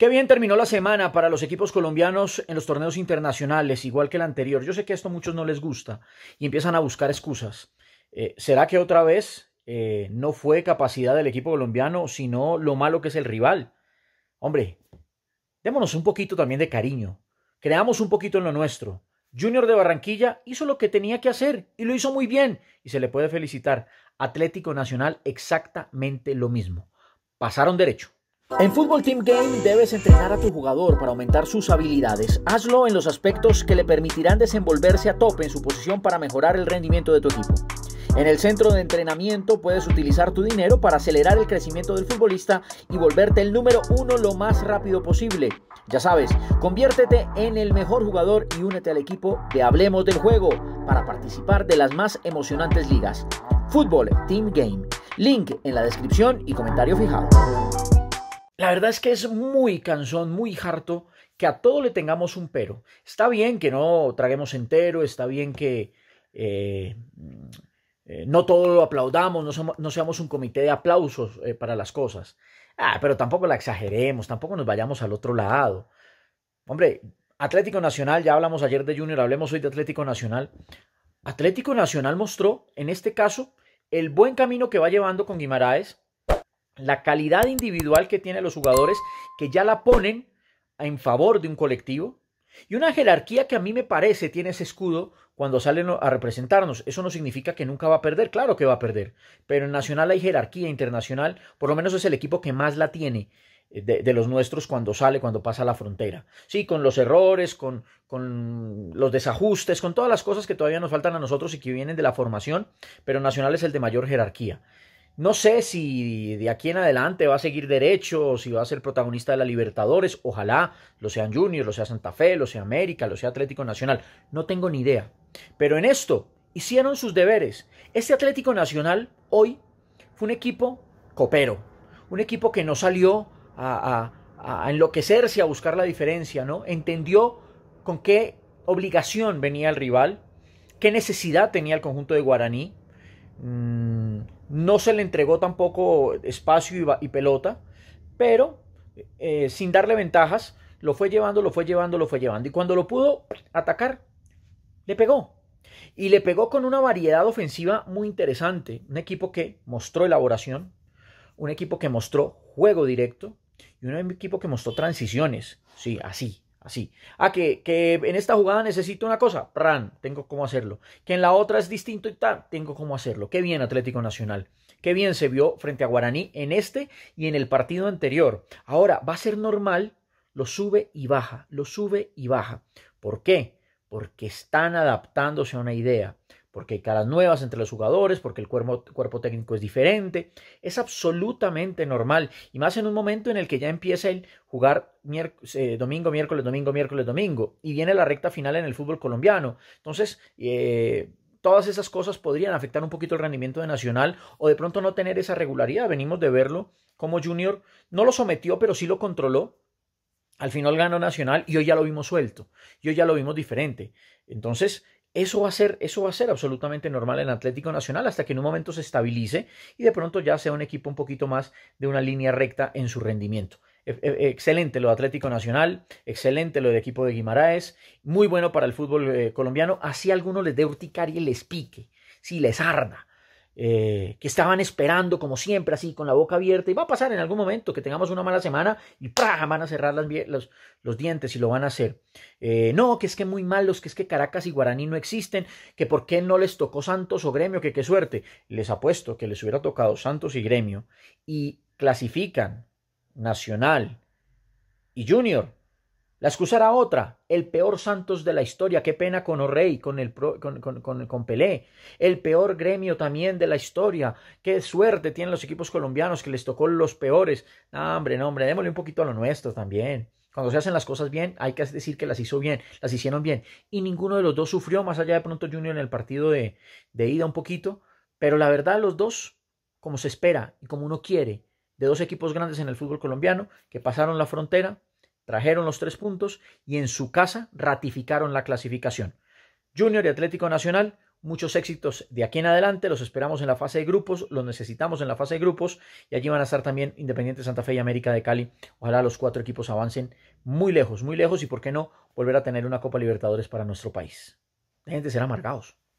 Qué bien terminó la semana para los equipos colombianos en los torneos internacionales, igual que el anterior. Yo sé que esto a muchos no les gusta y empiezan a buscar excusas. Eh, ¿Será que otra vez eh, no fue capacidad del equipo colombiano, sino lo malo que es el rival? Hombre, démonos un poquito también de cariño. Creamos un poquito en lo nuestro. Junior de Barranquilla hizo lo que tenía que hacer y lo hizo muy bien y se le puede felicitar. Atlético Nacional exactamente lo mismo. Pasaron derecho. En Football Team Game debes entrenar a tu jugador para aumentar sus habilidades. Hazlo en los aspectos que le permitirán desenvolverse a tope en su posición para mejorar el rendimiento de tu equipo. En el centro de entrenamiento puedes utilizar tu dinero para acelerar el crecimiento del futbolista y volverte el número uno lo más rápido posible. Ya sabes, conviértete en el mejor jugador y únete al equipo de Hablemos del Juego para participar de las más emocionantes ligas. Fútbol Team Game. Link en la descripción y comentario fijado. La verdad es que es muy cansón, muy harto que a todo le tengamos un pero. Está bien que no traguemos entero, está bien que eh, mm, eh, no todo lo aplaudamos, no, seamos un comité de aplausos eh, para las cosas. Ah, pero tampoco la exageremos, tampoco nos vayamos al otro lado. Hombre, Atlético Nacional, ya hablamos ayer de Junior, hablemos hoy de Atlético Nacional. Atlético Nacional mostró, en este caso, el buen camino que va llevando con Guimaraes la calidad individual que tienen los jugadores que ya la ponen en favor de un colectivo y una jerarquía que a mí me parece tiene ese escudo cuando salen a representarnos. Eso no significa que nunca va a perder, claro que va a perder, pero en Nacional hay jerarquía internacional, por lo menos es el equipo que más la tiene. Eh, de, los nuestros cuando sale, cuando pasa la frontera. Sí, con los errores, con, con los desajustes, con todas las cosas que todavía nos faltan a nosotros y que vienen de la formación, pero Nacional es el de mayor jerarquía. No sé si de aquí en adelante va a seguir derecho, si va a ser protagonista de la Libertadores, ojalá lo sean Junior, lo sea Santa Fe, lo sea América, lo sea Atlético Nacional, no tengo ni idea. Pero en esto hicieron sus deberes. Este Atlético Nacional hoy fue un equipo copero, un equipo que no salió a, enloquecerse, a buscar la diferencia, ¿no? Entendió con qué obligación venía el rival, qué necesidad tenía el conjunto de Guaraní Mm, no se le entregó tampoco espacio y, pelota, pero eh, sin darle ventajas, lo fue llevando, lo fue llevando, lo fue llevando. Y cuando lo pudo atacar, le pegó. Y le pegó con una variedad ofensiva muy interesante. Un equipo que mostró elaboración, un equipo que mostró juego directo y un equipo que mostró transiciones. Sí, así, Así. Ah, que, en esta jugada necesito una cosa. Ran, tengo cómo hacerlo. Que en la otra es distinto y tal, tengo cómo hacerlo. Qué bien, Atlético Nacional. Qué bien se vio frente a Guaraní en este y en el partido anterior. Ahora, va a ser normal, lo sube y baja, lo sube y baja. ¿Por qué? Porque están adaptándose a una idea porque hay caras nuevas entre los jugadores, porque el cuerpo, técnico es diferente. Es absolutamente normal. Y más en un momento en el que ya empieza el jugar eh, domingo, miércoles, domingo, miércoles, domingo. Y viene la recta final en el fútbol colombiano. Entonces, eh, todas esas cosas podrían afectar un poquito el rendimiento de Nacional o de pronto no tener esa regularidad. Venimos de verlo como Junior. No lo sometió, pero sí lo controló. Al final ganó Nacional y hoy ya lo vimos suelto. Y hoy ya lo vimos diferente. Entonces, eso va, a ser, eso va a ser absolutamente normal en Atlético Nacional hasta que en un momento se estabilice y de pronto ya sea un equipo un poquito más de una línea recta en su rendimiento. E, e, excelente lo de Atlético Nacional, excelente lo de equipo de Guimaraes, muy bueno para el fútbol eh, colombiano, así a algunos les dé urticaria y les pique, si les arda, eh, que estaban esperando, como siempre, así, con la boca abierta, y va a pasar en algún momento que tengamos una mala semana y van a cerrar los, dientes y lo van a hacer. Eh, no, que es que muy malos, que es que Caracas y Guaraní no existen, que por qué no les tocó Santos o Gremio, que qué suerte. Les apuesto que les hubiera tocado Santos y Gremio y clasifican Nacional y Junior la excusa era otra, el peor Santos de la historia, qué pena con O'Rey, con, el, con, con, con, Pelé, el peor gremio también de la historia, qué suerte tienen los equipos colombianos que les tocó los peores. hambre hombre, no, hombre, démosle un poquito a lo nuestro también. Cuando se hacen las cosas bien, hay que decir que las hizo bien, las hicieron bien. Y ninguno de los dos sufrió, más allá de pronto Junior en el partido de, de ida un poquito, pero la verdad los dos, como se espera y como uno quiere, de dos equipos grandes en el fútbol colombiano, que pasaron la frontera, Trajeron los tres puntos y en su casa ratificaron la clasificación. Junior y Atlético Nacional, muchos éxitos de aquí en adelante. Los esperamos en la fase de grupos, los necesitamos en la fase de grupos y allí van a estar también Independiente Santa Fe y América de Cali. Ojalá los cuatro equipos avancen muy lejos, muy lejos y por qué no volver a tener una Copa Libertadores para nuestro país. La gente será amargados.